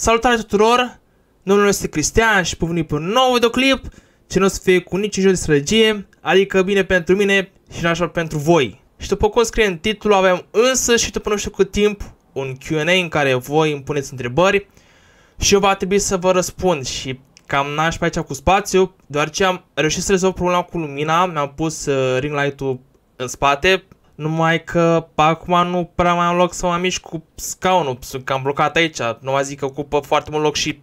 Salutare tuturor! Domnul este Cristian și pun pe un nou videoclip ce nu o să fie cu niciun joc de strategie, adică bine pentru mine și nașa pentru voi. Și după cum scrie în titlu, avem însă și după nu știu cât timp un Q&A în care voi îmi puneți întrebări și eu va trebui să vă răspund și cam n-aș pe aici cu spațiu, doar ce am reușit să rezolv problema cu lumina, mi-am pus uh, ring light-ul în spate, numai că acum nu prea mai am loc să mă mișc cu scaunul, că am blocat aici. Nu mai zic că ocupă foarte mult loc și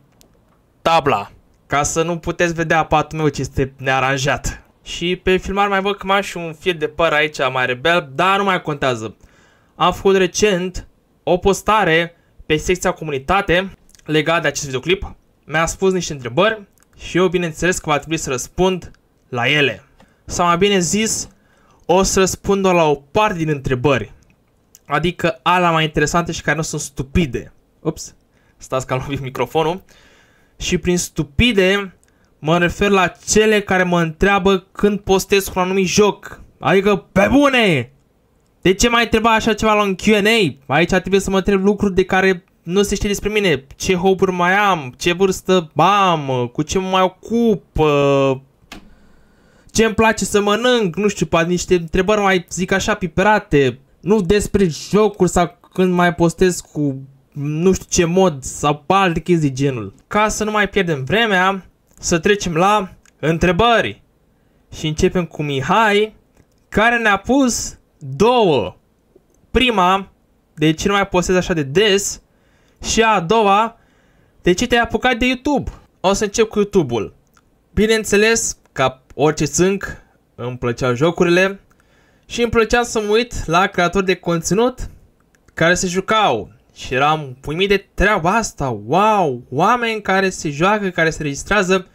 tabla. Ca să nu puteți vedea patul meu ce este nearanjat. Și pe filmare mai văd că mai am și un fir de păr aici mai rebel, dar nu mai contează. Am făcut recent o postare pe secția comunitate legat de acest videoclip. Mi-a spus niște întrebări și eu bineînțeles că va trebui să răspund la ele. Sau mai bine zis, o să răspund doar la o parte din întrebări. Adică ala mai interesante și care nu sunt stupide. Ups, stați că am lovit microfonul. Și prin stupide mă refer la cele care mă întreabă când postez un anumit joc. Adică, pe bune! De ce mai întreba așa ceva la un Q&A? Aici trebuie să mă întreb lucruri de care nu se știe despre mine. Ce hobby mai am, ce vârstă am, cu ce mă mai ocup, ce îmi place să mănânc, nu știu, poate niște întrebări mai, zic așa, piperate, nu despre jocuri sau când mai postez cu nu știu ce mod sau alte chestii genul. Ca să nu mai pierdem vremea, să trecem la întrebări. Și începem cu Mihai, care ne-a pus două. Prima, de ce nu mai postez așa de des? Și a doua, de ce te-ai apucat de YouTube? O să încep cu YouTube-ul. Bineînțeles, ca orice sunt, îmi plăceau jocurile și îmi plăcea să mă uit la creatori de conținut care se jucau și eram uimit de treaba asta, wow, oameni care se joacă, care se registrează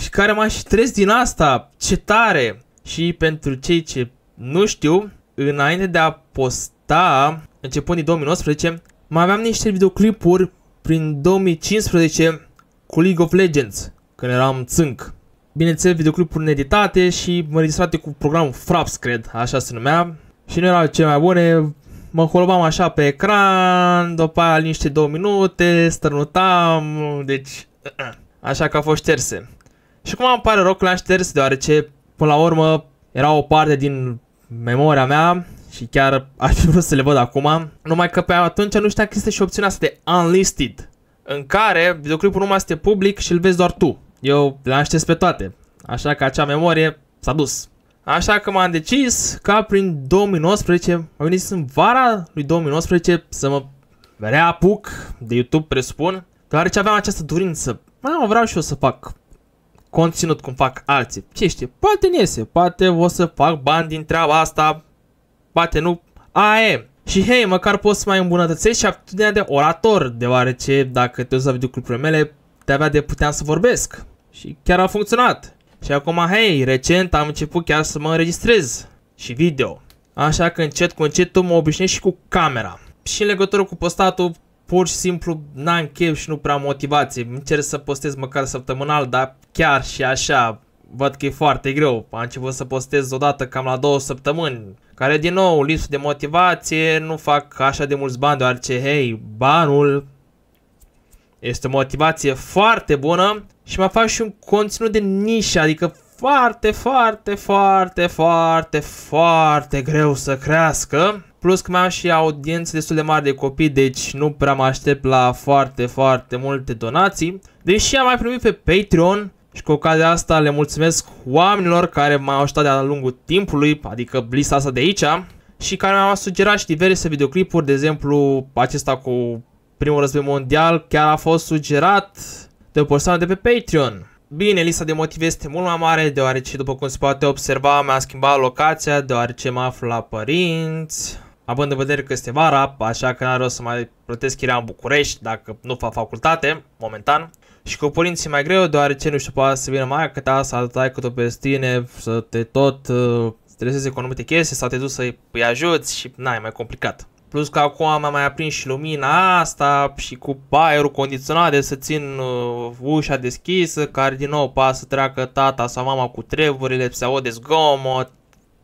și care mai și trez din asta, ce tare! Și pentru cei ce nu știu, înainte de a posta, începând din 2019, mai aveam niște videoclipuri prin 2015 cu League of Legends, când eram țânc. Bineînțeles, videoclipuri needitate și înregistrate cu programul Fraps, cred, așa se numea. Și nu erau cele mai bune, mă holbam așa pe ecran, după aia liniște două minute, strănutam, deci... Uh-uh, așa că a fost șterse. Și cum am pare rău că le-am șters, deoarece, până la urmă, era o parte din memoria mea și chiar aș fi vrut să le văd acum, numai că pe atunci nu știam că este și opțiunea asta de unlisted, în care videoclipul nu mai este public și îl vezi doar tu. Eu le aștept pe toate, așa că acea memorie s-a dus. Așa că m-am decis ca prin 2019, am venit în vara lui 2019 să mă reapuc de YouTube, presupun, deoarece aveam această dorință. Mă, vreau și eu să fac conținut cum fac alții. Ce știe, poate nu iese, poate o să fac bani din treaba asta, poate nu. A, e. Și hei, măcar poți să mai îmbunătățești și aptitudinea de orator, deoarece dacă te uiți la videoclipurile mele, de-abia de puteam să vorbesc. Și chiar a funcționat. Și acum, hei, recent am început chiar să mă înregistrez și video. Așa că încet cu încetul mă obișnuiesc și cu camera. Și în legătură cu postatul, pur și simplu n-am chef și nu prea motivație. Încerc să postez măcar săptămânal, dar chiar și așa văd că e foarte greu. Am început să postez odată cam la două săptămâni, care din nou lipsul de motivație, nu fac așa de mulți bani, deoarece, hei, banul este o motivație foarte bună și mai fac și un conținut de nișă, adică foarte, foarte, foarte, foarte, foarte greu să crească. Plus că mai am și audiențe destul de mari de copii, deci nu prea mă aștept la foarte, foarte multe donații. Deși am mai primit pe Patreon și cu ocazia asta le mulțumesc oamenilor care m-au ajutat de-a lungul timpului, adică lista asta de aici, și care mi-au sugerat și diverse videoclipuri, de exemplu acesta cu primul război mondial chiar a fost sugerat de o persoană de pe Patreon. Bine, lista de motive este mult mai mare, deoarece, după cum se poate observa, mi-a schimbat locația, deoarece mă aflu la părinți, având în vedere că este vara, așa că n-are să mai plătesc chiria în București dacă nu fac facultate, momentan. Și cu părinții mai greu, deoarece nu știu, poate să vină mai că ta, să tai cu pe tine, să te tot uh, stresezi cu anumite chestii, să te duci să-i ajuți și n-ai mai complicat. Plus că acum am mai aprins și lumina asta și cu aerul condiționat de să țin uh, ușa deschisă, care din nou pa să treacă tata sau mama cu treburile, se aude zgomot,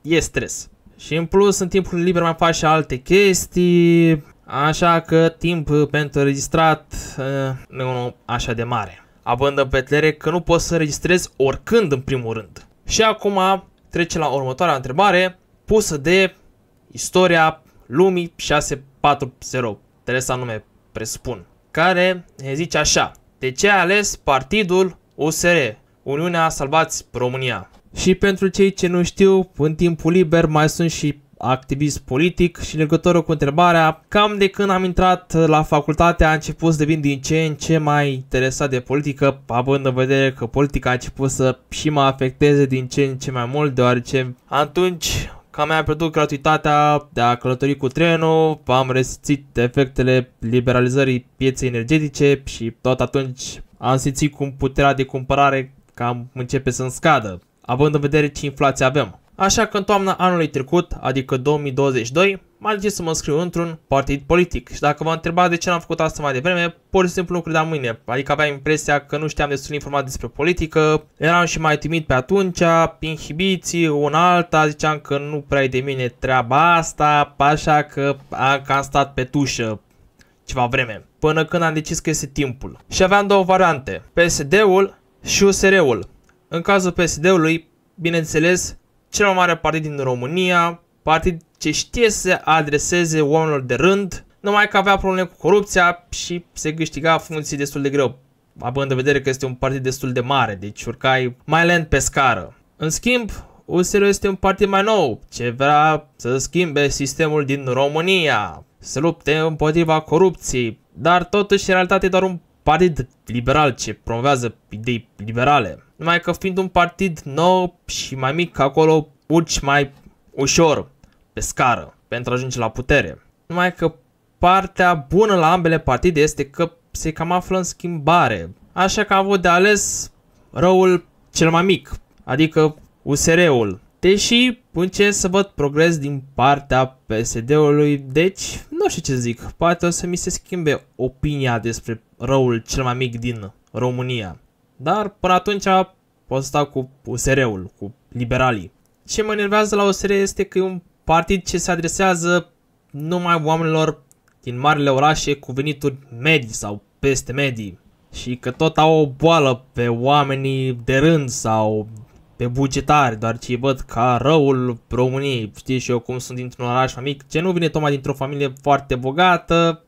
e stres. Și în plus în timpul liber mai fac și alte chestii, așa că timp uh, pentru registrat uh, nu nu așa de mare. Având în petlere că nu pot să registrez oricând în primul rând. Și acum trece la următoarea întrebare pusă de istoria lumii 640, Teresa nume presupun, care zice așa, de ce a ales partidul USR, Uniunea Salvați România? Și pentru cei ce nu știu, în timpul liber mai sunt și activist politic și legătorul cu întrebarea cam de când am intrat la facultate a început să devin din ce în ce mai interesat de politică, având în vedere că politica a început să și mă afecteze din ce în ce mai mult, deoarece atunci Cam mi-a pierdut gratuitatea de a călători cu trenul, am resimțit efectele liberalizării pieței energetice și tot atunci am simțit cum puterea de cumpărare cam începe să-mi scadă, având în vedere ce inflație avem. Așa că în toamna anului trecut, adică 2022, m-am decis să mă înscriu într-un partid politic. Și dacă vă întrebați de ce n-am făcut asta mai devreme, pur și simplu nu credeam mâine. Adică aveam impresia că nu știam destul de informat despre politică, eram și mai timid pe atunci, inhibiții, un alta, ziceam că nu prea e de mine treaba asta, așa că am, că am stat pe tușă ceva vreme, până când am decis că este timpul. Și aveam două variante, PSD-ul și USR-ul. În cazul PSD-ului, bineînțeles, cel mai mare partid din România, partid ce știe să adreseze oamenilor de rând, numai că avea probleme cu corupția și se câștiga funcții destul de greu, având în vedere că este un partid destul de mare, deci urcai mai lent pe scară. În schimb, USR este un partid mai nou, ce vrea să schimbe sistemul din România, să lupte împotriva corupției, dar totuși în realitate e doar un partid liberal ce promovează idei liberale. Numai că fiind un partid nou și mai mic acolo, urci mai ușor pe scară pentru a ajunge la putere. Numai că partea bună la ambele partide este că se cam află în schimbare. Așa că am avut de ales răul cel mai mic, adică USR-ul. Deși încep să văd progres din partea PSD-ului, deci nu știu ce zic, poate o să mi se schimbe opinia despre răul cel mai mic din România. Dar până atunci pot sta cu USR-ul, cu liberalii. Ce mă enervează la USR este că e un partid ce se adresează numai oamenilor din marile orașe cu venituri medii sau peste medii și că tot au o boală pe oamenii de rând sau pe bugetari, doar ce văd ca răul României. Știi și eu cum sunt dintr-un oraș mic, ce nu vine tocmai dintr-o familie foarte bogată.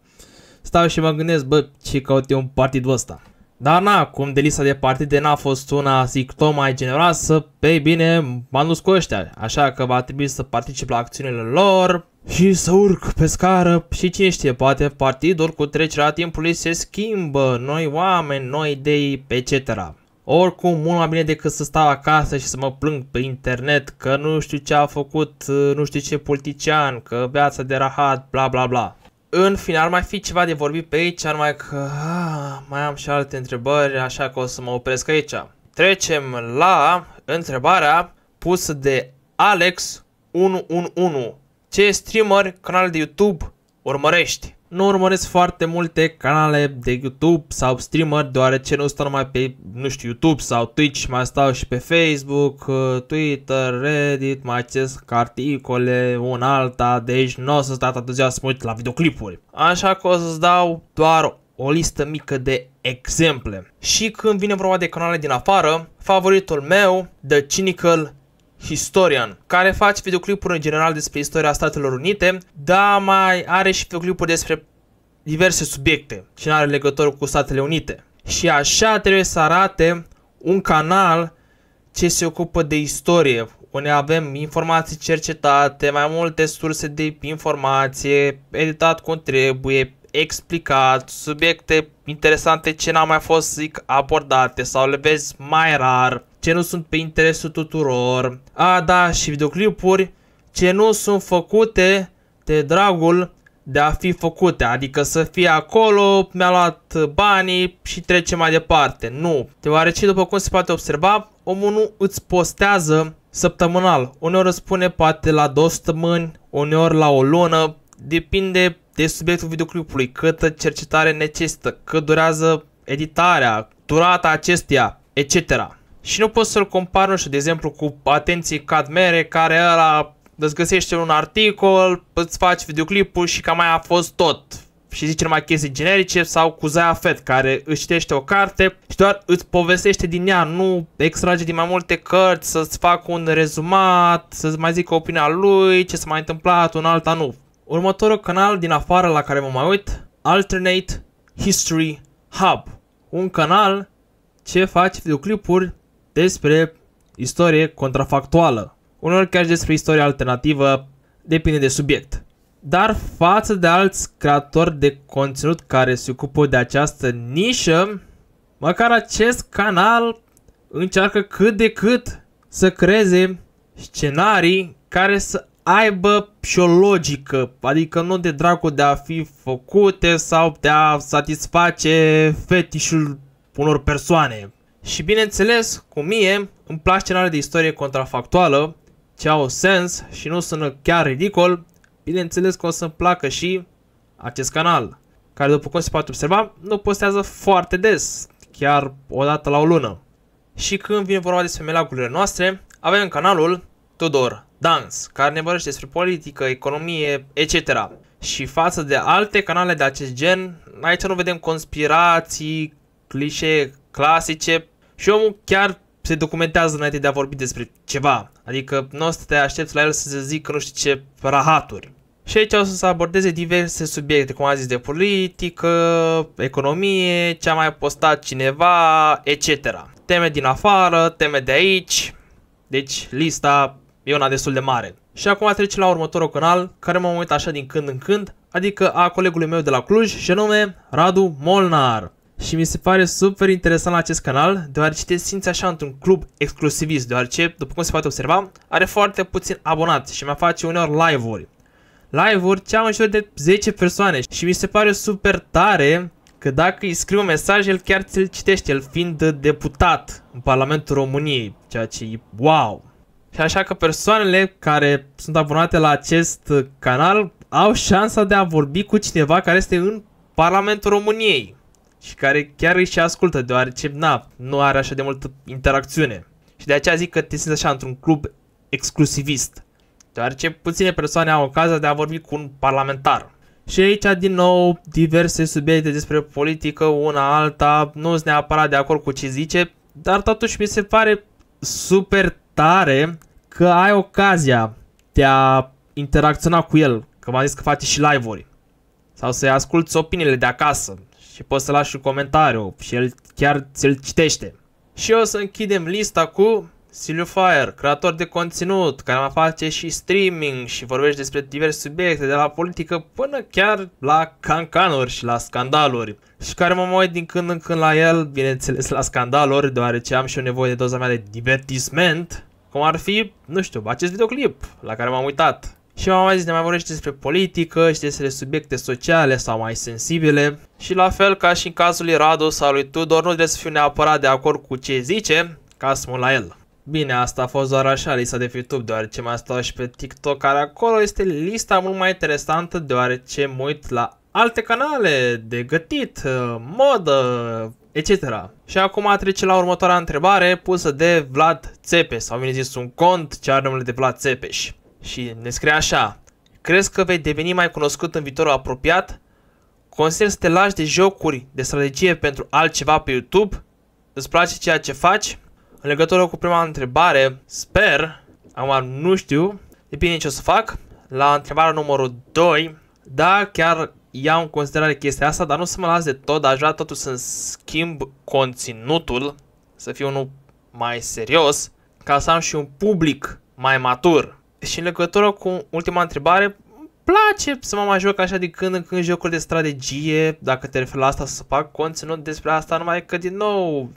Stau și mă gândesc, bă, ce caut eu un partidul ăsta. Dar na, cum de lista de partide n-a fost una, zic, tot mai generoasă, pe bine, m-am dus cu ăștia, așa că va trebui să particip la acțiunile lor și să urc pe scară și cine știe, poate partidul cu trecerea timpului se schimbă, noi oameni, noi idei, etc. Oricum, mult mai bine decât să stau acasă și să mă plâng pe internet că nu știu ce a făcut nu știu ce politician, că viața de rahat, bla bla bla. În final, mai fi ceva de vorbit pe aici, numai că a, ah, mai am și alte întrebări, așa că o să mă opresc aici. Trecem la întrebarea pusă de Alex111. Ce streamer, canal de YouTube urmărești? nu urmăresc foarte multe canale de YouTube sau streamer, deoarece nu stau numai pe, nu știu, YouTube sau Twitch, mai stau și pe Facebook, uh, Twitter, Reddit, mai acest articole, un alta, deci nu o să stau atât ziua să mă uit la videoclipuri. Așa că o să-ți dau doar o listă mică de exemple. Și când vine vorba de canale din afară, favoritul meu, The Cynical Historian, care face videoclipuri în general despre istoria Statelor Unite, dar mai are și videoclipuri despre diverse subiecte ce nu are legătură cu Statele Unite. Și așa trebuie să arate un canal ce se ocupă de istorie, unde avem informații cercetate, mai multe surse de informație, editat cum trebuie, explicat, subiecte interesante ce n-au mai fost zic, abordate sau le vezi mai rar, ce nu sunt pe interesul tuturor. A, da, și videoclipuri ce nu sunt făcute de dragul de a fi făcute, adică să fie acolo, mi-a luat banii și trece mai departe. Nu, deoarece după cum se poate observa, omul nu îți postează săptămânal. Uneori spune poate la două săptămâni, uneori la o lună, depinde de subiectul videoclipului, câtă cercetare necesită, cât durează editarea, durata acesteia, etc și nu pot să-l compar, nu știu, de exemplu, cu Atenții Cadmere, care ăla îți găsește un articol, îți faci videoclipul și cam mai a fost tot. Și zice numai chestii generice sau cu Zaya Fett, care își citește o carte și doar îți povestește din ea, nu extrage din mai multe cărți, să-ți fac un rezumat, să-ți mai zic opinia lui, ce s-a mai întâmplat, un alta nu. Următorul canal din afară la care mă mai uit, Alternate History Hub, un canal ce faci videoclipuri despre istorie contrafactuală, Unor chiar despre istorie alternativă, depinde de subiect. Dar față de alți creatori de conținut care se ocupă de această nișă, măcar acest canal încearcă cât de cât să creeze scenarii care să aibă și o logică, adică nu de dracu de a fi făcute sau de a satisface fetișul unor persoane. Și bineînțeles, cu mie, îmi plac scenariile de istorie contrafactuală, ce au sens și nu sunt chiar ridicol, bineînțeles că o să-mi placă și acest canal, care după cum se poate observa, nu postează foarte des, chiar o dată la o lună. Și când vine vorba despre melagurile noastre, avem canalul Tudor Dance, care ne vorbește despre politică, economie, etc. Și față de alte canale de acest gen, aici nu vedem conspirații, clișee clasice, și omul chiar se documentează înainte de a vorbi despre ceva, adică nu o să te aștepți la el să se zică nu știu ce rahaturi. Și aici o să se abordeze diverse subiecte, cum a zis, de politică, economie, ce a mai postat cineva, etc. Teme din afară, teme de aici, deci lista e una destul de mare. Și acum trece la următorul canal, care m-am uitat așa din când în când, adică a colegului meu de la Cluj, și nume Radu Molnar și mi se pare super interesant la acest canal, deoarece te simți așa într-un club exclusivist, deoarece, după cum se poate observa, are foarte puțin abonat și mai face uneori live-uri. Live-uri am în jur de 10 persoane și mi se pare super tare că dacă îi scriu un mesaj, el chiar ți-l citește, el fiind deputat în Parlamentul României, ceea ce e wow! Și așa că persoanele care sunt abonate la acest canal au șansa de a vorbi cu cineva care este în Parlamentul României și care chiar îi și ascultă, deoarece na, nu are așa de multă interacțiune. Și de aceea zic că te simți așa într-un club exclusivist, deoarece puține persoane au ocazia de a vorbi cu un parlamentar. Și aici, din nou, diverse subiecte despre politică, una alta, nu sunt neapărat de acord cu ce zice, dar totuși mi se pare super tare că ai ocazia de a interacționa cu el, că m-a zis că face și live-uri, sau să-i asculti opiniile de acasă, și poți să lași un comentariu și el chiar ți-l citește. Și o să închidem lista cu Silviu Fire, creator de conținut, care mai face și streaming și vorbește despre diverse subiecte, de la politică până chiar la cancanuri și la scandaluri. Și care mă mai din când în când la el, bineînțeles la scandaluri, deoarece am și eu nevoie de doza mea de divertisment, cum ar fi, nu știu, acest videoclip la care m-am uitat. Și mama zis ne mai vorbește despre politică și despre subiecte sociale sau mai sensibile. Și la fel ca și în cazul lui Radu sau lui Tudor, nu trebuie să fiu neapărat de acord cu ce zice, ca să la el. Bine, asta a fost doar așa lista de YouTube, deoarece mai stau și pe TikTok, care acolo este lista mult mai interesantă, deoarece mă uit la alte canale de gătit, modă, etc. Și acum trece la următoarea întrebare pusă de Vlad Țepeș, sau bine zis un cont ce are numele de Vlad Țepeș și ne scrie așa. Crezi că vei deveni mai cunoscut în viitorul apropiat? Consider să te lași de jocuri de strategie pentru altceva pe YouTube? Îți place ceea ce faci? În legătură cu prima întrebare, sper, acum nu știu, depinde ce o să fac. La întrebarea numărul 2, da, chiar iau în considerare chestia asta, dar nu să mă las de tot, dar aș vrea totul să schimb conținutul, să fiu unul mai serios, ca să am și un public mai matur. Și în legătură cu ultima întrebare, place să mă mai joc așa de când în când jocuri de strategie, dacă te referi la asta să fac conținut despre asta, numai că din nou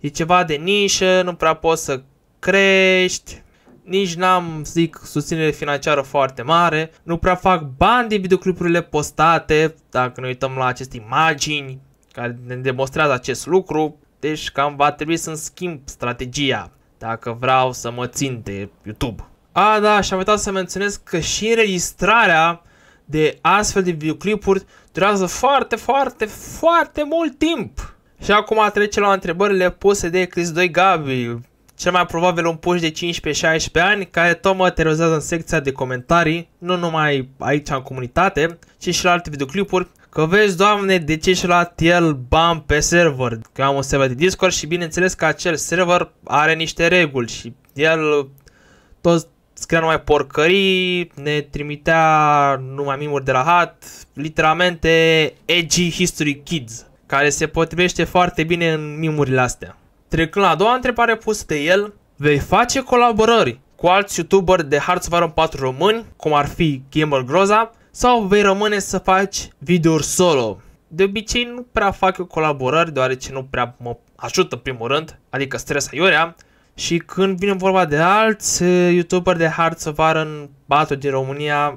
e ceva de nișă, nu prea poți să crești, nici n-am, zic, susținere financiară foarte mare, nu prea fac bani din videoclipurile postate, dacă ne uităm la aceste imagini care ne demonstrează acest lucru, deci cam va trebui să-mi schimb strategia dacă vreau să mă țin de YouTube. A, da, și am uitat să menționez că și înregistrarea de astfel de videoclipuri durează foarte, foarte, foarte mult timp. Și acum trece la întrebările puse de Chris 2 Gabi, cel mai probabil un puș de 15-16 ani care tot mă terorizează în secția de comentarii, nu numai aici în comunitate, ci și la alte videoclipuri, că vezi, doamne, de ce și la el ban pe server, că am un server de Discord și bineînțeles că acel server are niște reguli și el toți scria numai porcării, ne trimitea numai mimuri de rahat, literalmente edgy history kids, care se potrivește foarte bine în mimurile astea. Trecând la a doua întrebare pusă de el, vei face colaborări cu alți youtuberi de Hearts of Iron 4 români, cum ar fi Gamer Groza, sau vei rămâne să faci videouri solo? De obicei nu prea fac eu colaborări, deoarece nu prea mă ajută primul rând, adică stresa iurea, și când vine vorba de alți eh, YouTuber de hard să vară în batul din România,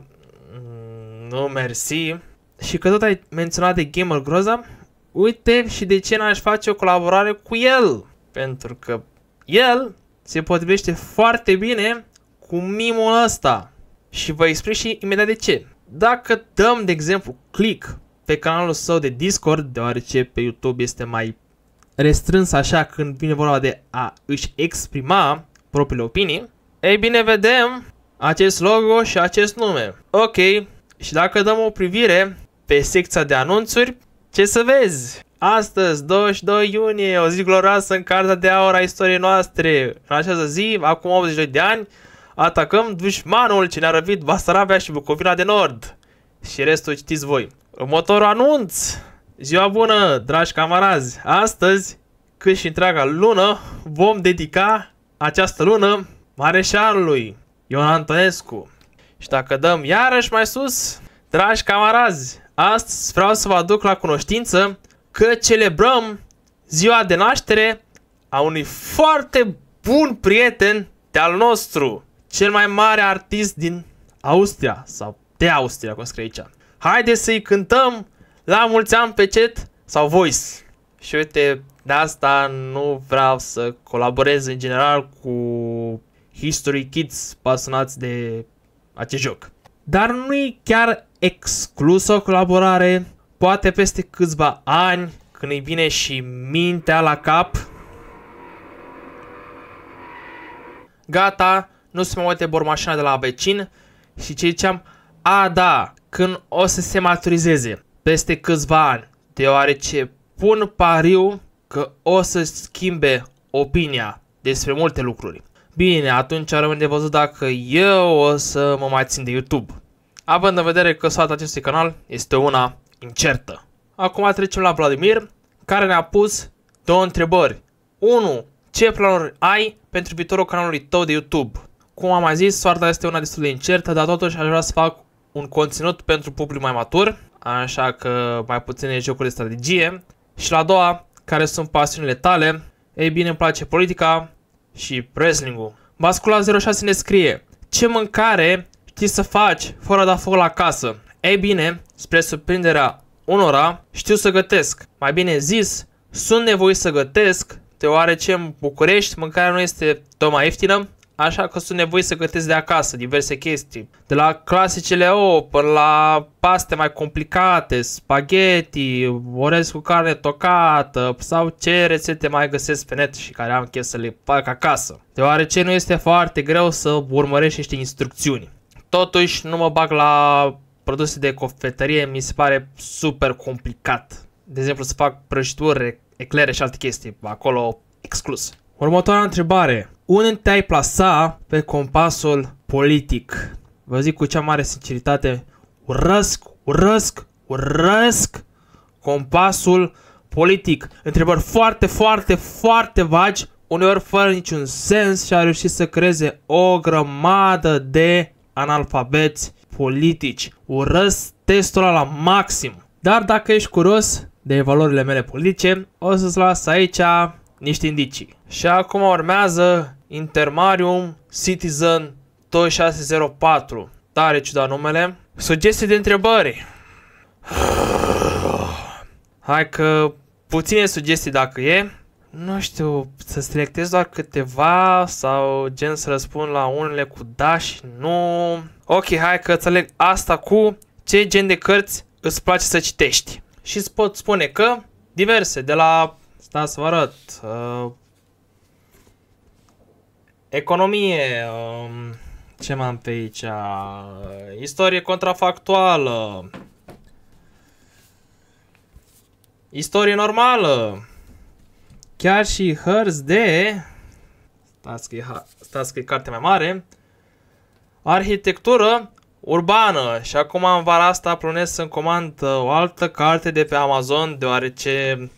mm, nu mersi. Și că tot ai menționat de Gamer Groza, uite și de ce n-aș face o colaborare cu el. Pentru că el se potrivește foarte bine cu mimul ăsta. Și vă explic și imediat de ce. Dacă dăm, de exemplu, click pe canalul său de Discord, deoarece pe YouTube este mai restrâns așa când vine vorba de a își exprima propriile opinii, ei bine vedem acest logo și acest nume. Ok, și dacă dăm o privire pe secția de anunțuri, ce să vezi? Astăzi, 22 iunie, o zi glorioasă în Carta de Aur a istoriei noastre. În această zi, acum 82 de ani, atacăm dușmanul ce ne-a răvit Basarabia și Bucovina de Nord. Și restul citiți voi. Următorul anunț! Ziua bună, dragi camarazi! Astăzi, cât și întreaga lună, vom dedica această lună mareșalului Ion Antonescu. Și dacă dăm iarăși mai sus, dragi camarazi, astăzi vreau să vă aduc la cunoștință că celebrăm ziua de naștere a unui foarte bun prieten de-al nostru, cel mai mare artist din Austria, sau de Austria, cum scrie aici. Haideți să-i cântăm la mulți ani pe chat sau voice. Și uite, de asta nu vreau să colaborez în general cu History Kids pasionați de acest joc. Dar nu e chiar exclus o colaborare, poate peste câțiva ani, când îi vine și mintea la cap. Gata, nu se mai uite bormașina de la vecin și ce ziceam, a da, când o să se maturizeze peste câțiva ani, deoarece pun pariu că o să schimbe opinia despre multe lucruri. Bine, atunci rămâne de văzut dacă eu o să mă mai țin de YouTube. Având în vedere că soarta acestui canal este una incertă. Acum trecem la Vladimir, care ne-a pus două întrebări. 1. Ce planuri ai pentru viitorul canalului tău de YouTube? Cum am mai zis, soarta este una destul de incertă, dar totuși aș vrea să fac un conținut pentru public mai matur așa că mai puține jocuri de strategie. Și la doua, care sunt pasiunile tale? Ei bine, îmi place politica și wrestling-ul. Bascula 06 ne scrie, ce mâncare știi să faci fără a da foc la casă? Ei bine, spre surprinderea unora, știu să gătesc. Mai bine zis, sunt nevoit să gătesc, deoarece în București mâncarea nu este tot mai ieftină Așa că sunt nevoie să gătesc de acasă diverse chestii. De la clasicele O până la paste mai complicate, spaghetti, orez cu carne tocată sau ce rețete mai găsesc pe net și care am chef să le fac acasă. Deoarece nu este foarte greu să urmărești niște instrucțiuni. Totuși nu mă bag la produse de cofetărie, mi se pare super complicat. De exemplu să fac prăjituri, eclere și alte chestii, acolo exclus. Următoarea întrebare. Unde te-ai plasa pe compasul politic? Vă zic cu cea mare sinceritate, urăsc, urăsc, urăsc compasul politic. Întrebări foarte, foarte, foarte vagi, uneori fără niciun sens și a reușit să creeze o grămadă de analfabeți politici. Urăsc testul la maxim. Dar dacă ești curios de valorile mele politice, o să-ți las aici niște indicii. Și acum urmează Intermarium Citizen 2604. Tare ciudat numele. Sugestii de întrebări. Hai că puține sugestii dacă e. Nu știu, să selectez doar câteva sau gen să răspund la unele cu da și nu. Ok, hai că aleg asta cu ce gen de cărți îți place să citești. Și îți pot spune că diverse, de la Stați să vă arăt. Uh, economie. Uh, ce m-am pe aici? Uh, istorie contrafactuală. Istorie normală. Chiar și hărți de... stați că e carte mai mare. Arhitectură urbană. Și acum în vara asta plănesc să-mi comand uh, o altă carte de pe Amazon, deoarece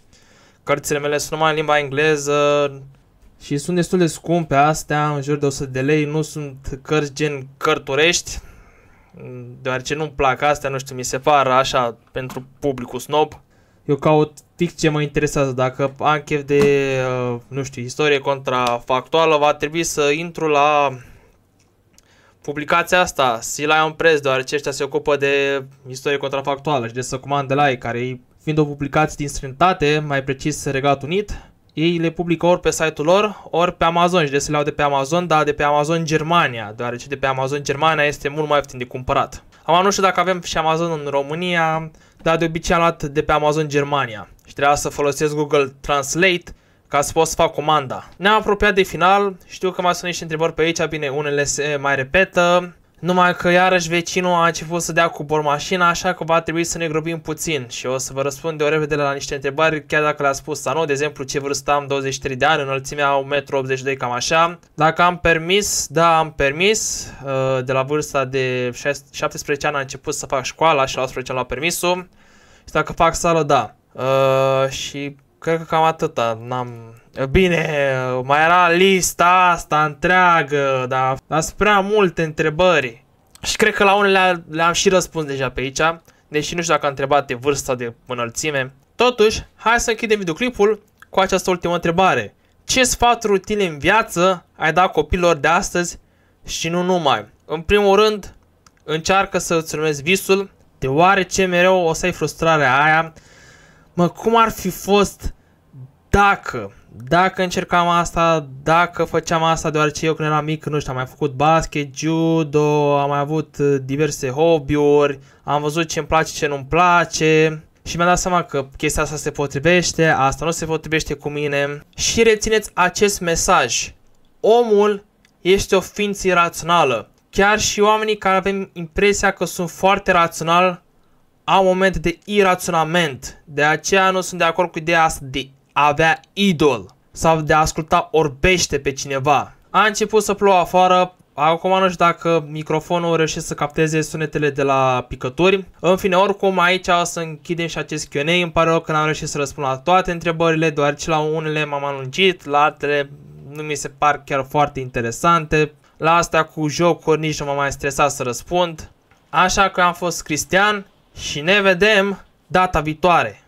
Cărțile mele sunt numai în limba engleză și sunt destul de scumpe astea, în jur de 100 de lei. Nu sunt cărți gen cărturești, deoarece nu-mi plac astea, nu știu, mi se par așa pentru publicul snob. Eu caut fix ce mă interesează. Dacă am chef de, uh, nu știu, istorie contrafactuală, va trebui să intru la publicația asta, Sila Press, un deoarece ăștia se ocupă de istorie contrafactuală și de să comand de la ei, care e fiind o publicație din străinătate, mai precis Regat Unit, ei le publică ori pe site-ul lor, ori pe Amazon și de se leau de pe Amazon, dar de pe Amazon Germania, deoarece de pe Amazon Germania este mult mai ieftin de cumpărat. Am nu știu dacă avem și Amazon în România, dar de obicei am luat de pe Amazon Germania și trebuia să folosesc Google Translate ca să pot să fac comanda. Ne-am apropiat de final, știu că mai sunt niște întrebări pe aici, bine, unele se mai repetă, numai că iarăși vecinul a început să dea cu bormașina, așa că va trebui să ne grăbim puțin și o să vă răspund de o repede la niște întrebări, chiar dacă le-a spus sau nu, de exemplu ce vârstă am, 23 de ani, înălțimea 1,82 m, cam așa. Dacă am permis, da, am permis, uh, de la vârsta de 17 ani am început să fac școala și la 11 am luat permisul și dacă fac sală, da. Uh, și cred că cam atâta, n-am Bine, mai era lista asta întreagă, dar sunt prea multe întrebări. Și cred că la unele le-am și răspuns deja pe aici, deși nu știu dacă am întrebat de vârsta de înălțime. Totuși, hai să închidem videoclipul cu această ultimă întrebare. Ce sfaturi utile în viață ai dat copilor de astăzi și nu numai? În primul rând, încearcă să îți urmezi visul, deoarece mereu o să ai frustrarea aia. Mă, cum ar fi fost dacă dacă încercam asta, dacă făceam asta, deoarece eu când eram mic, nu știu, am mai făcut basket, judo, am mai avut uh, diverse hobby-uri, am văzut ce îmi place, ce nu-mi place și mi-am dat seama că chestia asta se potrivește, asta nu se potrivește cu mine și rețineți acest mesaj. Omul este o ființă irațională. Chiar și oamenii care avem impresia că sunt foarte rațional au momente de iraționament. De aceea nu sunt de acord cu ideea asta de a avea idol sau de a asculta orbește pe cineva. A început să plouă afară, Acum nu știu dacă microfonul reușește să capteze sunetele de la picături. În fine, oricum aici o să închidem și acest Q&A. Îmi pare rău că n-am reușit să răspund la toate întrebările, doar ce la unele m-am alungit, la altele nu mi se par chiar foarte interesante. La asta cu jocuri nici nu m-am mai stresat să răspund. Așa că am fost Cristian și ne vedem data viitoare.